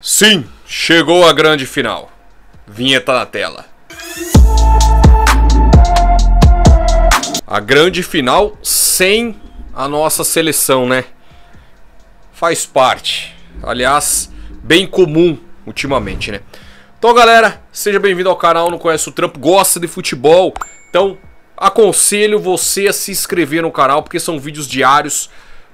Sim, chegou a grande final. Vinheta na tela. A grande final sem a nossa seleção, né? Faz parte. Aliás, bem comum ultimamente, né? Então, galera, seja bem-vindo ao canal. Não conhece o Trampo, gosta de futebol. Então, aconselho você a se inscrever no canal porque são vídeos diários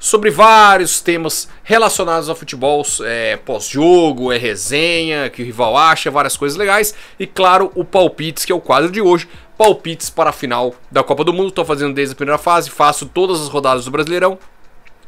sobre vários temas relacionados ao futebol, é, pós-jogo, é resenha, que o rival acha, várias coisas legais. E claro, o Palpites, que é o quadro de hoje. Palpites para a final da Copa do Mundo. Estou fazendo desde a primeira fase, faço todas as rodadas do Brasileirão.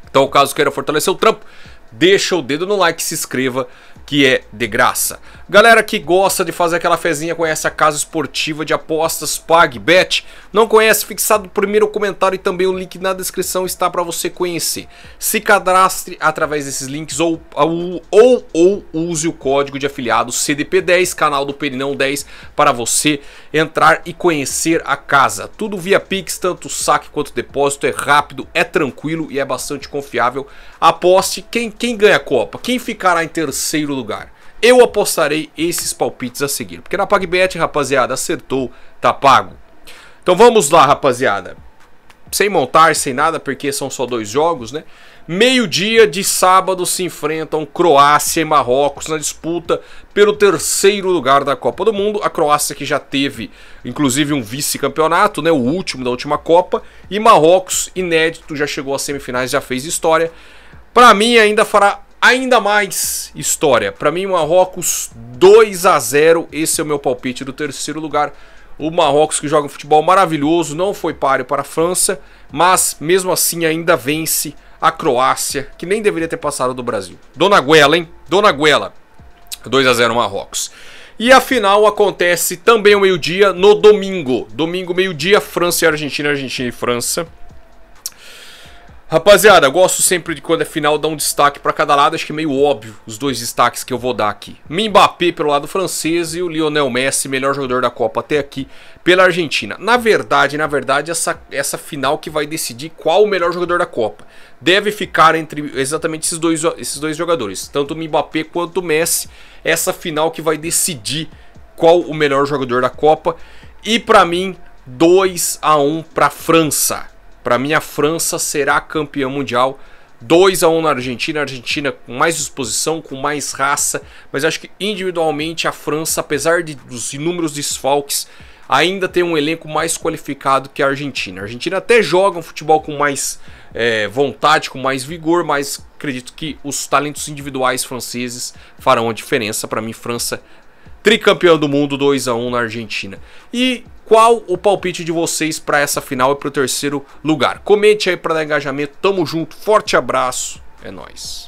Então, caso queira fortalecer o trampo, deixa o dedo no like, se inscreva, que é de graça. Galera que gosta de fazer aquela fezinha conhece a casa esportiva de apostas PagBet. Não conhece? Fixado no primeiro comentário e também o link na descrição está para você conhecer. Se cadastre através desses links ou, ou, ou, ou use o código de afiliado CDP10, canal do Perinão 10, para você entrar e conhecer a casa. Tudo via Pix, tanto saque quanto depósito, é rápido, é tranquilo e é bastante confiável. Aposte quem, quem ganha a Copa, quem ficará em terceiro lugar eu apostarei esses palpites a seguir. Porque na PagBet, rapaziada, acertou, tá pago. Então vamos lá, rapaziada. Sem montar, sem nada, porque são só dois jogos, né? Meio-dia de sábado se enfrentam Croácia e Marrocos na disputa pelo terceiro lugar da Copa do Mundo. A Croácia que já teve, inclusive, um vice-campeonato, né? O último da última Copa. E Marrocos, inédito, já chegou às semifinais, já fez história. Para mim, ainda fará ainda mais história. Para mim, Marrocos 2 a 0. Esse é o meu palpite do terceiro lugar. O Marrocos que joga um futebol maravilhoso, não foi páreo para a França, mas mesmo assim ainda vence a Croácia, que nem deveria ter passado do Brasil. Dona Guela, hein? Dona Guela. 2 a 0 Marrocos. E a final acontece também ao meio-dia no domingo. Domingo, meio-dia, França e Argentina, Argentina e França. Rapaziada, gosto sempre de quando é final dar um destaque para cada lado, acho que é meio óbvio os dois destaques que eu vou dar aqui. Mbappé pelo lado francês e o Lionel Messi, melhor jogador da Copa até aqui, pela Argentina. Na verdade, na verdade, essa, essa final que vai decidir qual o melhor jogador da Copa. Deve ficar entre exatamente esses dois, esses dois jogadores, tanto o Mbappé quanto o Messi, essa final que vai decidir qual o melhor jogador da Copa. E para mim, 2 a 1 para França. Para mim, a França será campeã mundial. 2 a 1 na Argentina, a Argentina com mais disposição, com mais raça, mas acho que individualmente a França, apesar de, dos inúmeros desfalques, ainda tem um elenco mais qualificado que a Argentina. A Argentina até joga um futebol com mais é, vontade, com mais vigor, mas acredito que os talentos individuais franceses farão a diferença. Para mim, França tricampeão do mundo 2 a 1 na Argentina. E qual o palpite de vocês para essa final e para o terceiro lugar. Comente aí para dar engajamento. Tamo junto, forte abraço. É nóis.